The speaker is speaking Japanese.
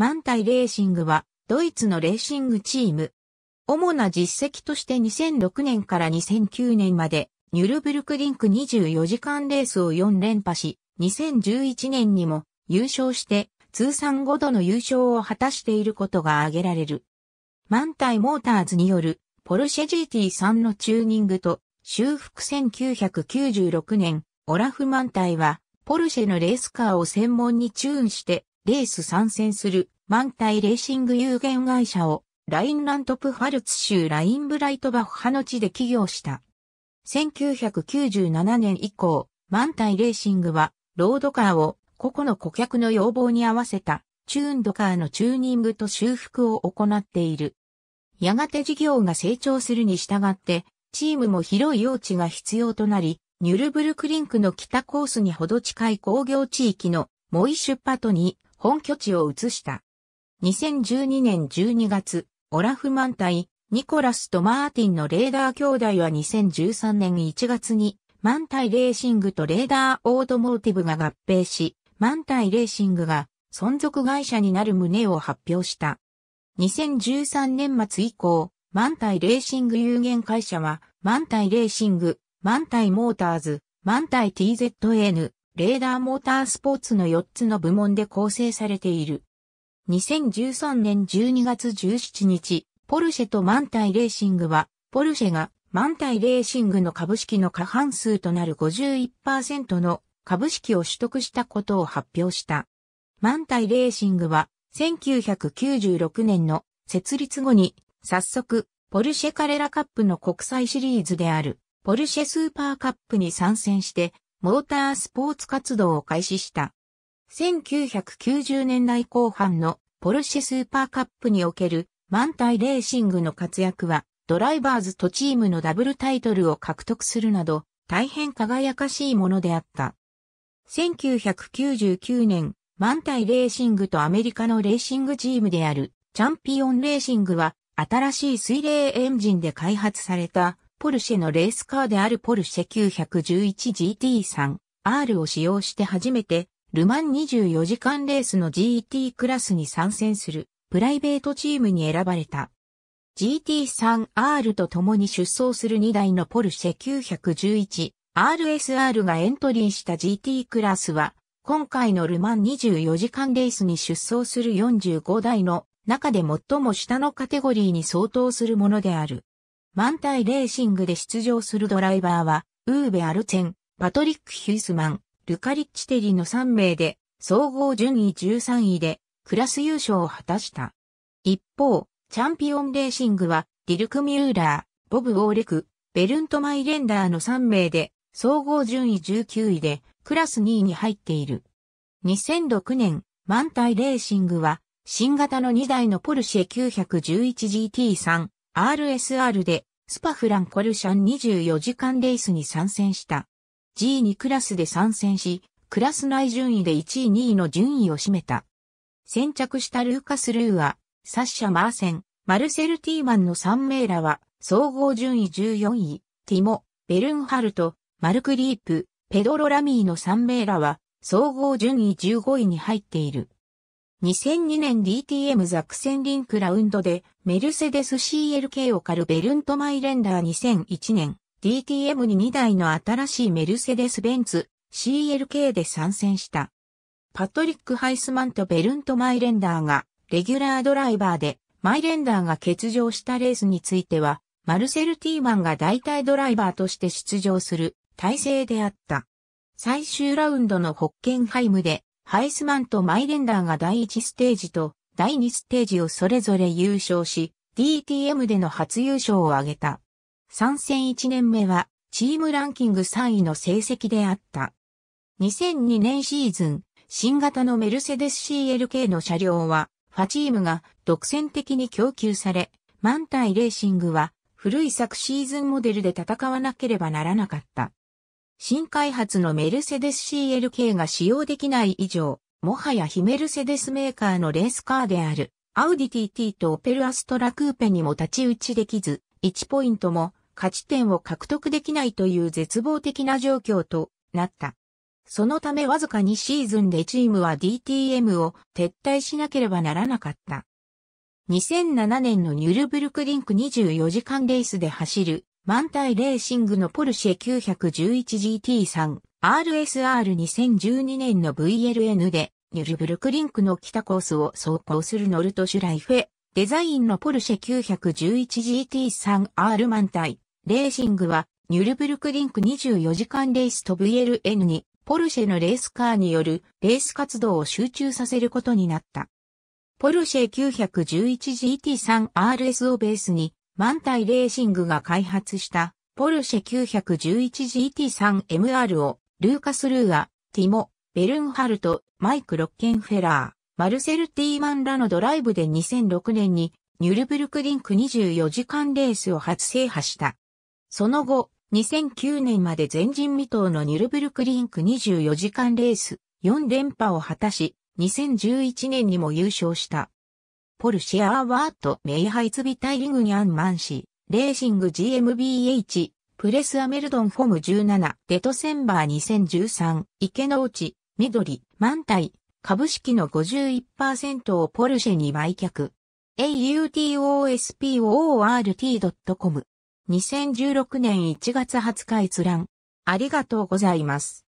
マンタイレーシングは、ドイツのレーシングチーム。主な実績として2006年から2009年まで、ニュルブルクリンク24時間レースを4連覇し、2011年にも優勝して、通算5度の優勝を果たしていることが挙げられる。マンタイモーターズによる、ポルシェ GT3 のチューニングと、修復1996年、オラフ・マンタイは、ポルシェのレースカーを専門にチューンして、レース参戦する、マンタイレーシング有限会社を、ラインラントプファルツ州ラインブライトバッハの地で起業した。1997年以降、マンタイレーシングは、ロードカーを、個々の顧客の要望に合わせた、チューンドカーのチューニングと修復を行っている。やがて事業が成長するに従って、チームも広い用地が必要となり、ニュルブルクリンクの北コースにほど近い工業地域のモイシュパトに本拠地を移した。2012年12月、オラフマタイ、ニコラスとマーティンのレーダー兄弟は2013年1月に、マンタイレーシングとレーダーオートモーティブが合併し、マンタイレーシングが存続会社になる旨を発表した。2013年末以降、マンタイレーシング有限会社は、マンタイレーシング、マンタイモーターズ、マンタイ TZN、レーダーモータースポーツの4つの部門で構成されている。2013年12月17日、ポルシェとマンタイレーシングは、ポルシェがマンタイレーシングの株式の過半数となる51%の株式を取得したことを発表した。マンタイレーシングは、1996年の設立後に、早速、ポルシェカレラカップの国際シリーズである、ポルシェスーパーカップに参戦して、モータースポーツ活動を開始した。1990年代後半のポルシェスーパーカップにおける満体レーシングの活躍は、ドライバーズとチームのダブルタイトルを獲得するなど、大変輝かしいものであった。1999年、満体レーシングとアメリカのレーシングチームであるチャンピオンレーシングは、新しい水冷エンジンで開発されたポルシェのレースカーであるポルシェ 911GT3R を使用して初めて、ルマン24時間レースの GT クラスに参戦するプライベートチームに選ばれた。GT3R と共に出走する2台のポルシェ 911RSR がエントリーした GT クラスは、今回のルマン24時間レースに出走する45台の中で最も下のカテゴリーに相当するものである。満体レーシングで出場するドライバーは、ウーベ・アルツェン、パトリック・ヒュースマン、ルカリッチ・テリの3名で、総合順位13位で、クラス優勝を果たした。一方、チャンピオンレーシングは、ディルク・ミューラー、ボブ・オーレク、ベルント・マイレンダーの3名で、総合順位19位で、クラス2位に入っている。2006年、満体レーシングは、新型の2台のポルシェ 911GT3、RSR でスパフランコルシャン24時間レースに参戦した。G2 クラスで参戦し、クラス内順位で1位2位の順位を占めた。先着したルーカス・ルーア、サッシャ・マーセン、マルセル・ティーマンの3名らは、総合順位14位、ティモ、ベルンハルト、マルクリープ、ペドロ・ラミーの3名らは、総合順位15位に入っている。2002年 DTM ザクセンリンクラウンドでメルセデス CLK を狩るベルントマイレンダー2001年 DTM に2台の新しいメルセデスベンツ CLK で参戦した。パトリック・ハイスマンとベルントマイレンダーがレギュラードライバーでマイレンダーが欠場したレースについてはマルセル・ティーマンが代替ドライバーとして出場する体制であった。最終ラウンドのホッケンハイムでハイスマンとマイレンダーが第1ステージと第2ステージをそれぞれ優勝し、DTM での初優勝を挙げた。参戦1年目は、チームランキング3位の成績であった。2002年シーズン、新型のメルセデス CLK の車両は、ファチームが独占的に供給され、マンタイレーシングは古い昨シーズンモデルで戦わなければならなかった。新開発のメルセデス CLK が使用できない以上、もはや非メルセデスメーカーのレースカーである、アウディ TT とオペルアストラクーペにも立ち打ちできず、1ポイントも勝ち点を獲得できないという絶望的な状況となった。そのためわずか2シーズンでチームは DTM を撤退しなければならなかった。2007年のニュルブルクリンク24時間レースで走る満体レーシングのポルシェ 911GT3、RSR2012 年の VLN で、ニュルブルクリンクの北コースを走行するノルトシュライフェ、デザインのポルシェ 911GT3R 満体、レーシングは、ニュルブルクリンク24時間レースと VLN に、ポルシェのレースカーによるレース活動を集中させることになった。ポルシェ 911GT3RS をベースに、マンタイレーシングが開発したポルシェ 911GT3MR をルーカス・ルーア、ティモ、ベルンハルト、マイク・ロッケンフェラー、マルセル・ティーマンらのドライブで2006年にニュルブルクリンク24時間レースを初制覇した。その後、2009年まで前人未到のニュルブルクリンク24時間レース4連覇を果たし、2011年にも優勝した。ポルシェ・アワート・メイハイツビタイリグニャン・マンシー、レーシング GmbH、プレス・アメルドン・フォム17、デトセンバー2013、池の内、緑、満体、株式の51%をポルシェに売却。autosport.com2016 年1月20日閲覧。ありがとうございます。